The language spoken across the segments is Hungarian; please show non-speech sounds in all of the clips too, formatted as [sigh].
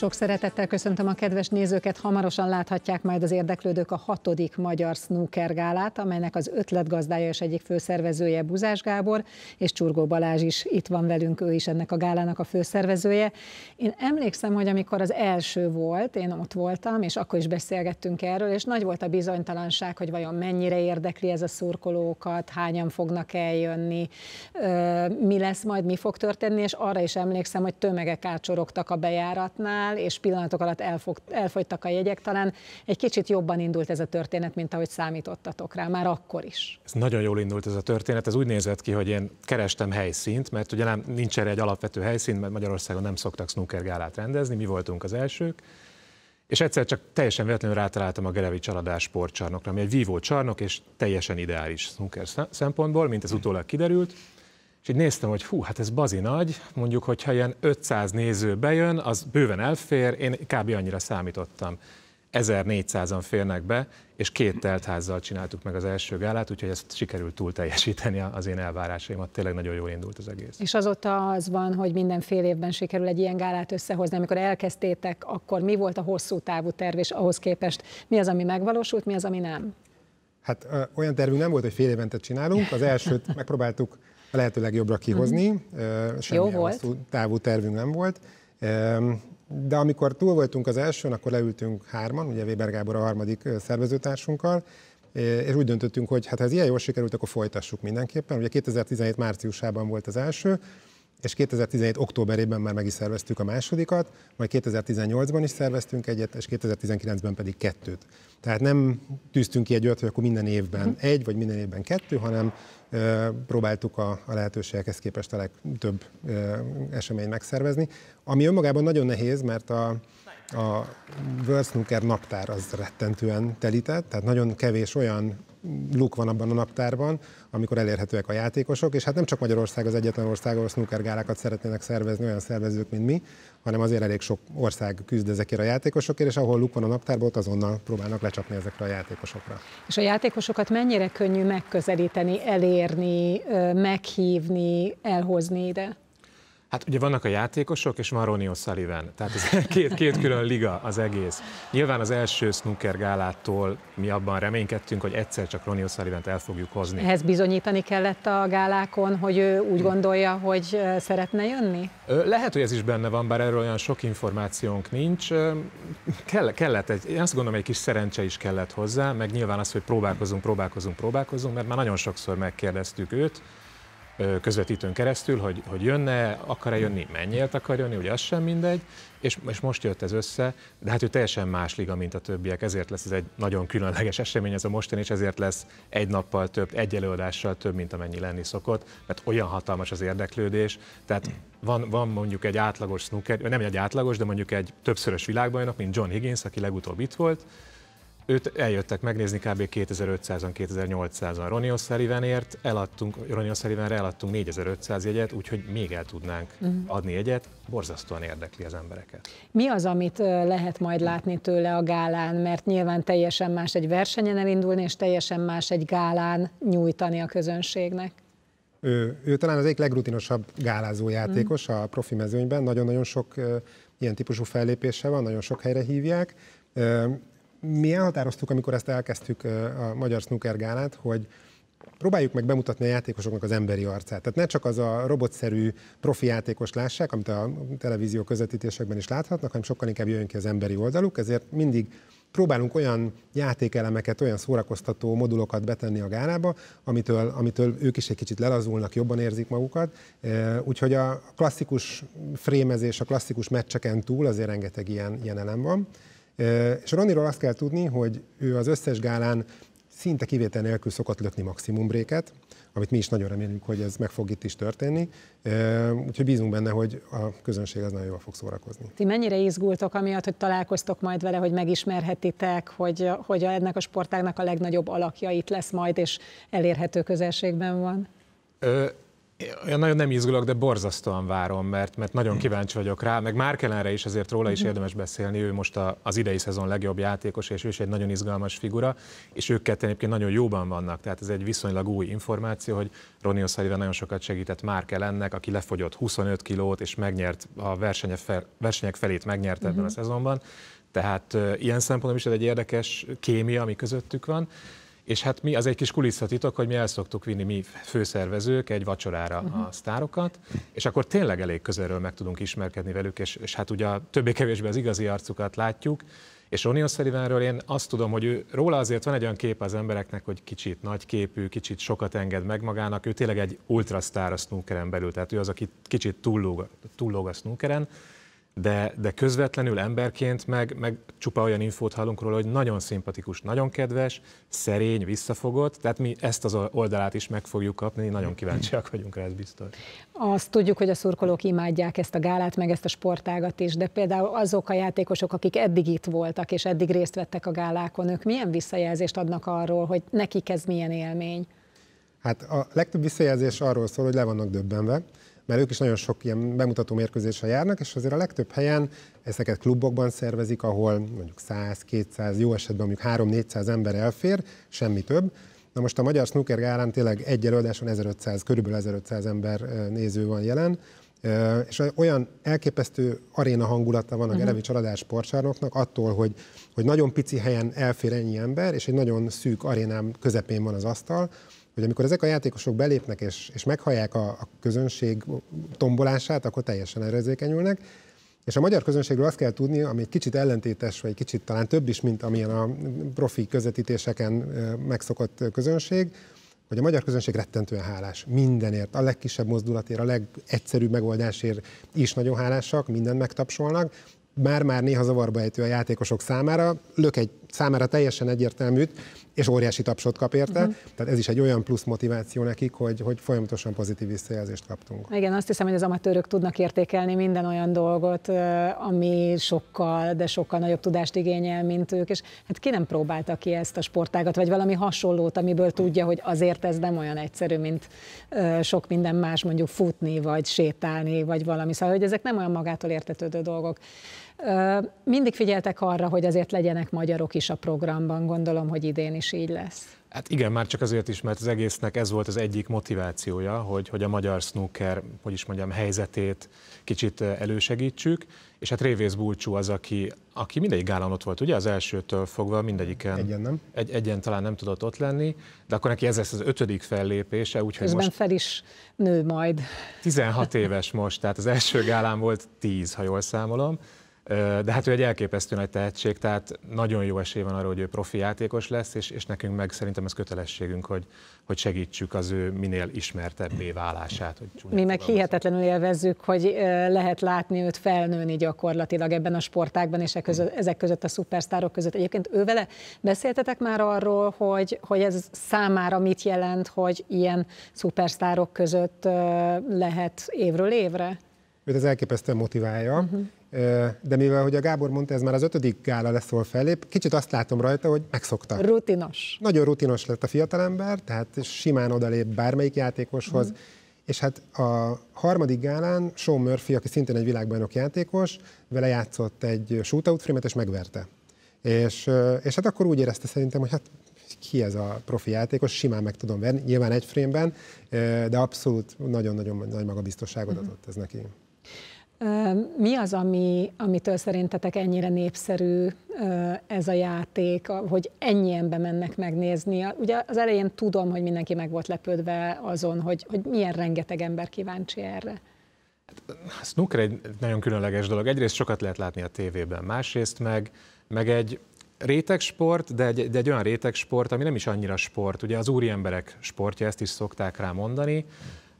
Sok szeretettel köszöntöm a kedves nézőket. Hamarosan láthatják majd az érdeklődők a hatodik magyar snooker gálát, amelynek az ötletgazdája és egyik főszervezője Buzás Gábor, és Csurgó Balázs is itt van velünk, ő is ennek a gálának a főszervezője. Én emlékszem, hogy amikor az első volt, én ott voltam, és akkor is beszélgettünk erről, és nagy volt a bizonytalanság, hogy vajon mennyire érdekli ez a szurkolókat, hányan fognak eljönni, mi lesz majd, mi fog történni, és arra is emlékszem, hogy tömegek átsorogtak a bejáratnál, el, és pillanatok alatt elfog, elfogytak a jegyek. Talán egy kicsit jobban indult ez a történet, mint ahogy számítottatok rá, már akkor is. Ez nagyon jól indult ez a történet. Ez úgy nézett ki, hogy én kerestem helyszínt, mert ugye nem, nincs erre egy alapvető helyszín, mert Magyarországon nem szoktak snooker gálát rendezni, mi voltunk az elsők. És egyszer csak teljesen véletlenül rátaláltam a Gerevi Csaladás sportcsarnokra, ami egy vívó csarnok, és teljesen ideális snooker szempontból, mint ez utólag kiderült. És így néztem, hogy hú, hát ez bazi nagy, mondjuk, hogyha ilyen 500 néző bejön, az bőven elfér, én kb. annyira számítottam. 1400-an férnek be, és két teltházzal csináltuk meg az első gálát, úgyhogy ezt sikerült túl teljesíteni az én elvárásaimat, tényleg nagyon jól indult az egész. És azóta az van, hogy minden fél évben sikerül egy ilyen gálát összehozni, amikor elkezdtétek, akkor mi volt a hosszú távú terv, és ahhoz képest mi az, ami megvalósult, mi az, ami nem? Hát ö, olyan tervünk nem volt, hogy fél évente csinálunk, az elsőt megpróbáltuk a lehető legjobbra kihozni. uh Semmi Jó volt. távú tervünk nem volt. De amikor túl voltunk az elsőn, akkor leültünk hárman, ugye Weber Gábor a harmadik szervezőtársunkkal, és úgy döntöttünk, hogy hát ha ez ilyen jól sikerült, akkor folytassuk mindenképpen. Ugye 2017 márciusában volt az első, és 2017. októberében már meg is szerveztük a másodikat, majd 2018-ban is szerveztünk egyet, és 2019-ben pedig kettőt. Tehát nem tűztünk ki egy olyat, hogy akkor minden évben mhm. egy, vagy minden évben kettő, hanem ö, próbáltuk a, a lehetőségekhez képest a legtöbb ö, eseményt megszervezni, ami önmagában nagyon nehéz, mert a, a World Snooker naptár az rettentően telített, tehát nagyon kevés olyan luk van abban a naptárban, amikor elérhetőek a játékosok, és hát nem csak Magyarország az egyetlen ország, ahol snookergálákat szeretnének szervezni olyan szervezők, mint mi, hanem azért elég sok ország küzd ezekért a játékosokért, és ahol luk van a naptárban, ott azonnal próbálnak lecsapni ezekre a játékosokra. És a játékosokat mennyire könnyű megközelíteni, elérni, meghívni, elhozni ide? Hát ugye vannak a játékosok, és van Ronnie O'Sullivan, tehát ez [laughs] két, két külön liga az egész. Nyilván az első snooker gálától mi abban reménykedtünk, hogy egyszer csak Ronnie O'Sullivan-t el fogjuk hozni. Ehhez bizonyítani kellett a gálákon, hogy ő úgy hm. gondolja, hogy szeretne jönni? Lehet, hogy ez is benne van, bár erről olyan sok információnk nincs. Kell, kellett egy, én azt gondolom, egy kis szerencse is kellett hozzá, meg nyilván az, hogy próbálkozunk, próbálkozunk, próbálkozunk, mert már nagyon sokszor megkérdeztük őt, közvetítőn keresztül, hogy, hogy jönne, akar-e jönni, mennyiért akar jönni, ugye az sem mindegy, és, és most jött ez össze, de hát ő teljesen más liga, mint a többiek, ezért lesz ez egy nagyon különleges esemény ez a mostani, és ezért lesz egy nappal több, egy előadással több, mint amennyi lenni szokott, mert olyan hatalmas az érdeklődés, tehát van, van mondjuk egy átlagos snooker, nem egy átlagos, de mondjuk egy többszörös világbajnok, mint John Higgins, aki legutóbb itt volt, őt eljöttek megnézni kb. 2500-an, 2800-an. Ronnie ért, eladtunk, Ronnie O'Sullivanre eladtunk 4500 jegyet, úgyhogy még el tudnánk uh-huh. adni jegyet. Borzasztóan érdekli az embereket. Mi az, amit lehet majd látni tőle a gálán? Mert nyilván teljesen más egy versenyen elindulni, és teljesen más egy gálán nyújtani a közönségnek. Ő, ő talán az egyik legrutinosabb gálázó mhm. játékos uh-huh. a profi mezőnyben. Nagyon-nagyon sok uh, ilyen típusú fellépése van, nagyon sok helyre hívják mi elhatároztuk, amikor ezt elkezdtük a Magyar Snooker Gálát, hogy próbáljuk meg bemutatni a játékosoknak az emberi arcát. Tehát ne csak az a robotszerű profi játékos lássák, amit a televízió közvetítésekben is láthatnak, hanem sokkal inkább jön ki az emberi oldaluk, ezért mindig próbálunk olyan játékelemeket, olyan szórakoztató modulokat betenni a gálába, amitől, amitől ők is egy kicsit lelazulnak, jobban érzik magukat. Úgyhogy a klasszikus frémezés, a klasszikus meccseken túl azért rengeteg ilyen, ilyen elem van. És Roniról azt kell tudni, hogy ő az összes gálán szinte kivétel nélkül szokott lökni bréket, amit mi is nagyon remélünk, hogy ez meg fog itt is történni. Úgyhogy bízunk benne, hogy a közönség az nagyon jól fog szórakozni. Ti mennyire izgultok amiatt, hogy találkoztok majd vele, hogy megismerhetitek, hogy, hogy ennek a sportágnak a legnagyobb alakja itt lesz majd, és elérhető közelségben van? Ö- én nagyon nem izgulok, de borzasztóan várom, mert, mert nagyon hmm. kíváncsi vagyok rá, meg már kellene is, azért róla is hmm. érdemes beszélni, ő most a, az idei szezon legjobb játékos, és ő is egy nagyon izgalmas figura, és ők ketten egyébként nagyon jóban vannak, tehát ez egy viszonylag új információ, hogy Ronnie O'Sullivan nagyon sokat segített már ennek, aki lefogyott 25 kilót, és megnyert a versenye fel, versenyek felét megnyerte ebben a hmm. szezonban, tehát ilyen szempontból is ez egy érdekes kémia, ami közöttük van, és hát mi, az egy kis kulisszatitok, hogy mi el szoktuk vinni mi főszervezők egy vacsorára uh-huh. a mhm. sztárokat, és akkor tényleg elég közelről meg tudunk ismerkedni velük, és, és hát ugye többé-kevésbé az igazi arcukat látjuk, és Ronnie O'Sullivanről én azt tudom, hogy ő, róla azért van egy olyan kép az embereknek, hogy kicsit nagyképű, kicsit sokat enged meg magának, ő tényleg egy ultrasztár a snookeren belül, tehát ő az, aki kicsit túllóg, túllóg a snookeren, de, de közvetlenül emberként meg, meg csupa olyan infót hallunk róla, hogy nagyon szimpatikus, nagyon kedves, szerény, visszafogott, tehát mi ezt az oldalát is meg fogjuk kapni, nagyon kíváncsiak vagyunk rá, ez biztos. Azt tudjuk, hogy a szurkolók imádják ezt a gálát, meg ezt a sportágat is, de például azok a játékosok, akik eddig itt voltak, és eddig részt vettek a gálákon, ők milyen visszajelzést adnak arról, hogy nekik ez milyen élmény? Hát a legtöbb visszajelzés arról szól, hogy le vannak döbbenve, mert ők is nagyon sok ilyen bemutató mérkőzésre járnak, és azért a legtöbb helyen ezeket klubokban szervezik, ahol mondjuk 100-200, jó esetben mondjuk 3-400 ember elfér, semmi több. Na most a Magyar Snooker Gálán tényleg egy előadáson 1500, körülbelül 1500 ember néző van jelen, és olyan elképesztő aréna hangulata van a mhm. Gerevi Csaladás sportcsarnoknak attól, hogy, hogy nagyon pici helyen elfér ennyi ember, és egy nagyon szűk arénám közepén van az asztal, hogy amikor ezek a játékosok belépnek és, és meghallják a, a közönség tombolását, akkor teljesen erzékenyülnek. És a magyar közönségről azt kell tudni, ami egy kicsit ellentétes, vagy egy kicsit talán több is, mint amilyen a profi közvetítéseken megszokott közönség, hogy a magyar közönség rettentően hálás mindenért, a legkisebb mozdulatért, a legegyszerűbb megoldásért is nagyon hálásak, mindent megtapsolnak, már-már néha zavarba ejtő a játékosok számára, lök egy számára teljesen egyértelműt, és óriási tapsot kap érte. Uh-huh. Tehát ez is egy olyan plusz motiváció nekik, hogy, hogy folyamatosan pozitív visszajelzést kaptunk. Igen, azt hiszem, hogy az amatőrök tudnak értékelni minden olyan dolgot, ami sokkal, de sokkal nagyobb tudást igényel, mint ők, és hát ki nem próbálta ki ezt a sportágat, vagy valami hasonlót, amiből tudja, hogy azért ez nem olyan egyszerű, mint sok minden más, mondjuk futni, vagy sétálni, vagy valami. Szóval, hogy ezek nem olyan magától értetődő dolgok. Mindig figyeltek arra, hogy azért legyenek magyarok is a programban, gondolom, hogy idén is így lesz. Hát igen, már csak azért is, mert az egésznek ez volt az egyik motivációja, hogy, hogy a magyar snooker, hogy is mondjam, helyzetét kicsit elősegítsük, és hát Révész Bulcsú az, aki, aki mindegyik állán ott volt, ugye az elsőtől fogva mindegyiken. Egyen nem? Egy, egyen talán nem tudott ott lenni, de akkor neki ez lesz az ötödik fellépése, úgyhogy Közben most... fel is nő majd. 16 éves most, tehát az első gálán volt 10, ha jól számolom. De hát ő egy elképesztő nagy tehetség, tehát nagyon jó esély van arra, hogy ő profi játékos lesz, és, és nekünk meg szerintem ez kötelességünk, hogy, hogy segítsük az ő minél ismertebbé válását. Hogy Mi meg hihetetlenül élvezzük, hogy lehet látni őt felnőni gyakorlatilag ebben a sportákban, és e hmm. ezek között a szupersztárok között. Egyébként ővele beszéltetek már arról, hogy, hogy ez számára mit jelent, hogy ilyen szupersztárok között lehet évről évre? Őt ez elképesztően motiválja, uh-huh de mivel, hogy a Gábor mondta, ez már az ötödik gála lesz, ahol fellép, kicsit azt látom rajta, hogy megszokta. Rutinos. Nagyon rutinos lett a fiatalember, tehát simán odalép bármelyik játékoshoz. Mm. És hát a harmadik gálán Sean Murphy, aki szintén egy világbajnok játékos, vele játszott egy shootout frame és megverte. És, és hát akkor úgy érezte szerintem, hogy hát ki ez a profi játékos, simán meg tudom venni, nyilván egy frémben, de abszolút nagyon-nagyon nagy magabiztosságot mhm. adott ez neki. Mi az, ami, amitől szerintetek ennyire népszerű ez a játék, hogy ennyien bemennek megnézni? Ugye az elején tudom, hogy mindenki meg volt lepődve azon, hogy, hogy milyen rengeteg ember kíváncsi erre. A hát, snooker egy nagyon különleges dolog. Egyrészt sokat lehet látni a tévében, másrészt meg, meg egy sport, de egy, de egy olyan réteg sport, ami nem is annyira sport. Ugye az úriemberek sportja, ezt is szokták rá mondani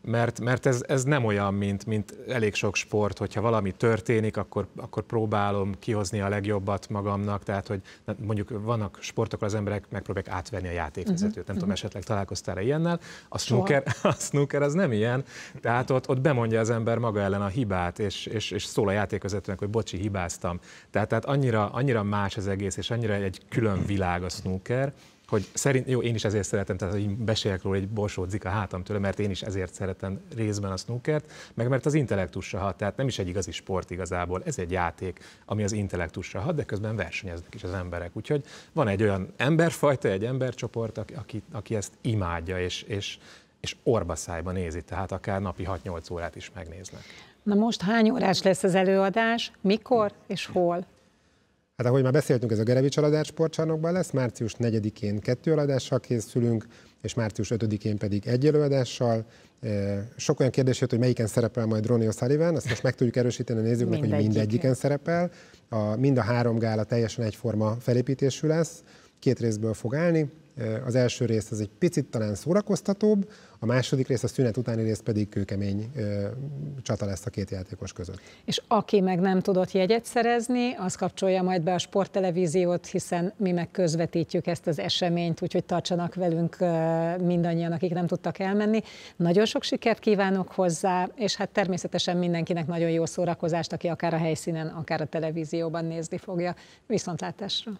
mert, mert ez, ez nem olyan, mint, mint elég sok sport, hogyha valami történik, akkor, akkor próbálom kihozni a legjobbat magamnak, tehát hogy mondjuk vannak sportok, az emberek megpróbálják átvenni a játékvezetőt, uh-huh. nem uh-huh. tudom, mhm. esetleg találkoztál -e ilyennel, a snooker, [laughs] a snooker az nem ilyen, tehát ott, ott bemondja az ember maga ellen a hibát, és, és, és szól a játékvezetőnek, hogy bocsi, hibáztam. Tehát, tehát annyira, annyira más az egész, és annyira egy külön világ a snooker, hogy szerint, jó, én is ezért szeretem, tehát hogy beszéljek róla, egy borsódzik a hátam tőle, mert én is ezért szeretem részben a snookert, meg mert az intellektusra hat, tehát nem is egy igazi sport igazából, ez egy játék, ami az intellektusra hat, de közben versenyeznek is az emberek. Úgyhogy van egy olyan emberfajta, egy embercsoport, aki, aki ezt imádja, és, és, és orbaszájba nézi, tehát akár napi 6-8 órát is megnéznek. Na most hány órás lesz az előadás, mikor és hol? Hát ahogy már beszéltünk, ez a Gerevics aladás sportcsarnokban lesz, március 4-én kettő aladással készülünk, és március 5-én pedig egy előadással. Sok olyan kérdés jött, hogy melyiken szerepel majd Ronnie O'Sullivan, azt most meg tudjuk erősíteni, nézzük meg, hogy mindegyiken szerepel. A, mind a három gála teljesen egyforma felépítésű lesz két részből fog állni. Az első rész az egy picit talán szórakoztatóbb, a második rész, a szünet utáni rész pedig kőkemény ö, csata lesz a két játékos között. És aki meg nem tudott jegyet szerezni, az kapcsolja majd be a sporttelevíziót, hiszen mi meg közvetítjük ezt az eseményt, úgyhogy tartsanak velünk ö, mindannyian, akik nem tudtak elmenni. Nagyon sok sikert kívánok hozzá, és hát természetesen mindenkinek nagyon jó szórakozást, aki akár a helyszínen, akár a televízióban nézni fogja. Viszontlátásra!